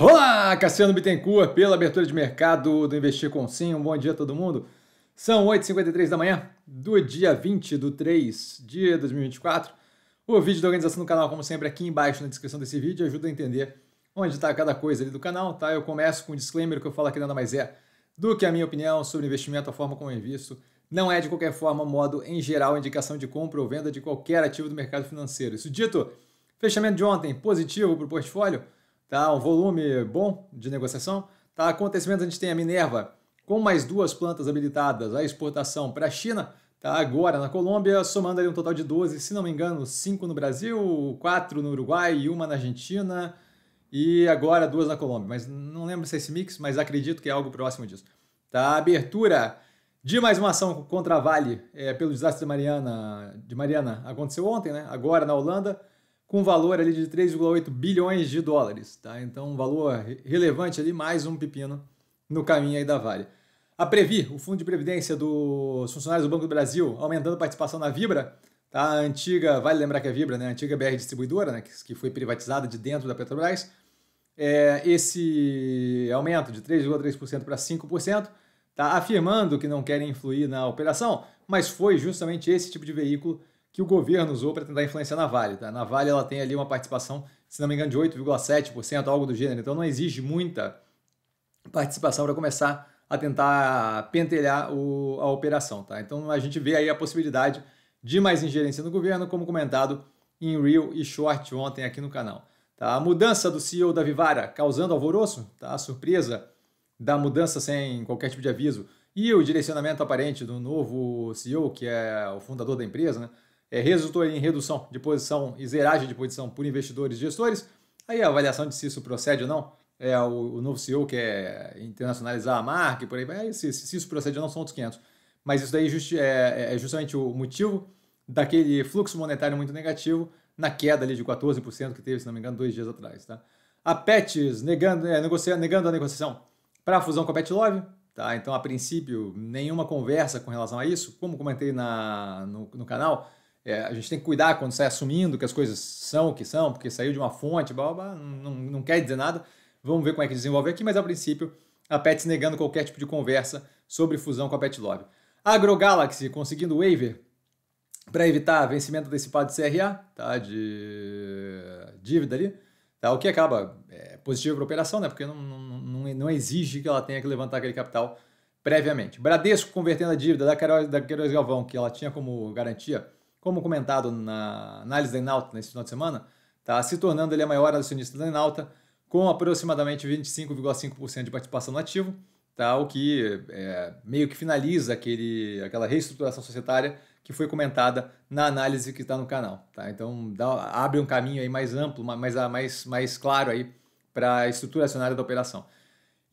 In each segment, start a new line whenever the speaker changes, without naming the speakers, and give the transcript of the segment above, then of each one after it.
Olá, Cassiano Bittencourt, pela abertura de mercado do Investir com Sim. Um bom dia a todo mundo. São 8h53 da manhã do dia 20 do 3 de 2024. O vídeo da organização do canal, como sempre, aqui embaixo na descrição desse vídeo, ajuda a entender onde está cada coisa ali do canal, tá? Eu começo com um disclaimer que eu falo aqui nada mais é do que a minha opinião sobre investimento, a forma como eu invisto. Não é, de qualquer forma, modo em geral, indicação de compra ou venda de qualquer ativo do mercado financeiro. Isso dito, fechamento de ontem positivo para o portfólio, Tá? Um volume bom de negociação. Tá? acontecimento a gente tem a Minerva com mais duas plantas habilitadas à exportação para a China, tá? agora na Colômbia, somando ali um total de 12, se não me engano, 5 no Brasil, 4 no Uruguai, e uma na Argentina e agora duas na Colômbia. Mas não lembro se é esse mix, mas acredito que é algo próximo disso. Tá? Abertura de mais uma ação contra a Vale é, pelo desastre de Mariana, de Mariana aconteceu ontem, né? agora na Holanda com valor ali de 3,8 bilhões de dólares, tá? Então, um valor relevante ali, mais um pepino no caminho aí da Vale. A Previ, o fundo de previdência dos funcionários do Banco do Brasil, aumentando a participação na Vibra, tá? A antiga, vale lembrar que é a Vibra, né? A antiga BR distribuidora, né? Que, que foi privatizada de dentro da Petrobras. É, esse aumento de 3,3% para 5%, tá? Afirmando que não querem influir na operação, mas foi justamente esse tipo de veículo que o governo usou para tentar influenciar na Vale. Tá? Na Vale ela tem ali uma participação, se não me engano, de 8,7%, algo do gênero. Então não exige muita participação para começar a tentar pentelhar o, a operação. Tá? Então a gente vê aí a possibilidade de mais ingerência no governo, como comentado em Real e Short ontem aqui no canal. Tá? A mudança do CEO da Vivara causando alvoroço, tá? a surpresa da mudança sem qualquer tipo de aviso e o direcionamento aparente do novo CEO, que é o fundador da empresa, né? é, resultou em redução de posição e zeragem de posição por investidores e gestores. Aí a avaliação de se isso procede ou não, é, o, o novo CEO quer é internacionalizar a marca e por aí vai, se, se isso procede ou não são outros 500. Mas isso daí é justi é, é justamente o motivo daquele fluxo monetário muito negativo na queda ali de 14% que teve, se não me engano, dois dias atrás. Tá? A Pets negando, é, negando a negociação para a fusão com a Petlove. Tá? Então, a princípio, nenhuma conversa com relação a isso. Como comentei na, no, no canal, é, a gente tem que cuidar quando sai assumindo que as coisas são o que são, porque saiu de uma fonte, blá, blá, blá não, não quer dizer nada. Vamos ver como é que desenvolve aqui, mas a princípio a Pets negando qualquer tipo de conversa sobre fusão com a Pet Love. AgroGalaxy conseguindo waiver para evitar vencimento antecipado de CRA, tá? de dívida ali, tá? o que acaba é positivo para a operação, né? porque não, não, não exige que ela tenha que levantar aquele capital previamente. Bradesco convertendo a dívida da Queiroz, da Queiroz Galvão, que ela tinha como garantia como comentado na análise da Enalta nesse final de semana, está se tornando ele a maior acionista da Enalta, com aproximadamente 25,5% de participação no ativo, tá? o que é, meio que finaliza aquele, aquela reestruturação societária que foi comentada na análise que está no canal. Tá? Então dá, abre um caminho aí mais amplo, mais, mais, mais claro aí para a estrutura acionária da operação.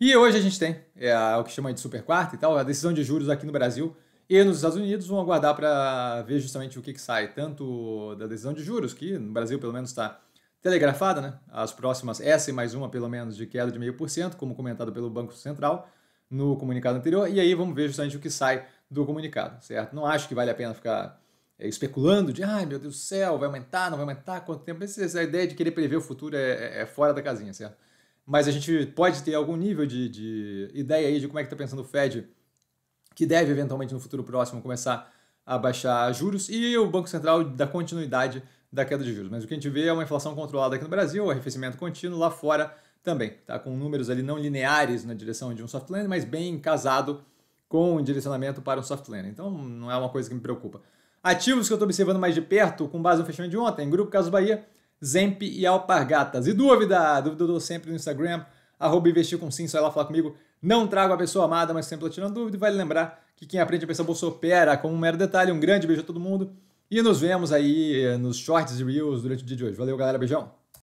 E hoje a gente tem é, o que chama de super quarta e tal, a decisão de juros aqui no Brasil e nos Estados Unidos vão aguardar para ver justamente o que, que, sai, tanto da decisão de juros, que no Brasil pelo menos está telegrafada, né? as próximas essa e mais uma pelo menos de queda de 0,5%, como comentado pelo Banco Central no comunicado anterior, e aí vamos ver justamente o que sai do comunicado, certo? Não acho que vale a pena ficar é, especulando de, ai meu Deus do céu, vai aumentar, não vai aumentar, quanto tempo, essa é ideia de querer prever o futuro é, é, é fora da casinha, certo? Mas a gente pode ter algum nível de, de ideia aí de como é que está pensando o Fed que deve eventualmente no futuro próximo começar a baixar juros e o Banco Central da continuidade da queda de juros. Mas o que a gente vê é uma inflação controlada aqui no Brasil, um arrefecimento contínuo lá fora também, tá com números ali não lineares na direção de um soft landing, mas bem casado com o direcionamento para um soft landing. Então não é uma coisa que me preocupa. Ativos que eu estou observando mais de perto, com base no fechamento de ontem, Grupo Caso Bahia, Zemp e Alpargatas. E dúvida? Dúvida eu dou sempre no Instagram, arroba investir com sim, só lá falar comigo. Não trago a pessoa amada, mas sempre tirando dúvida. E vale lembrar que quem aprende a pensar bolsa opera como um mero detalhe. Um grande beijo a todo mundo. E nos vemos aí nos shorts e reels durante o dia de hoje. Valeu, galera. Beijão.